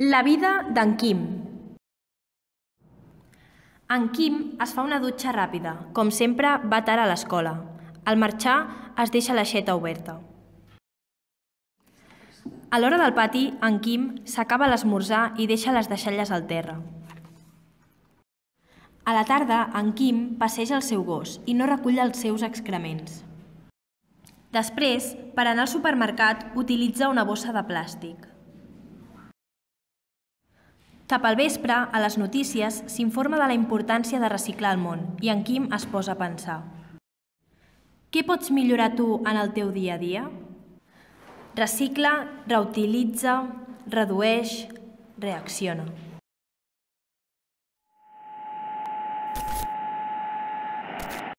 La vida d'en Quim. En Quim es fa una dutxa ràpida. Com sempre, va tard a l'escola. Al marxar, es deixa l'aixeta oberta. A l'hora del pati, en Quim s'acaba l'esmorzar i deixa les deixalles al terra. A la tarda, en Quim passeja el seu gos i no recull els seus excrements. Després, per anar al supermercat, utilitza una bossa de plàstic. Cap al vespre, a les notícies, s'informa de la importància de reciclar el món i en Quim es posa a pensar. Què pots millorar tu en el teu dia a dia? Recicla, reutilitza, redueix, reacciona.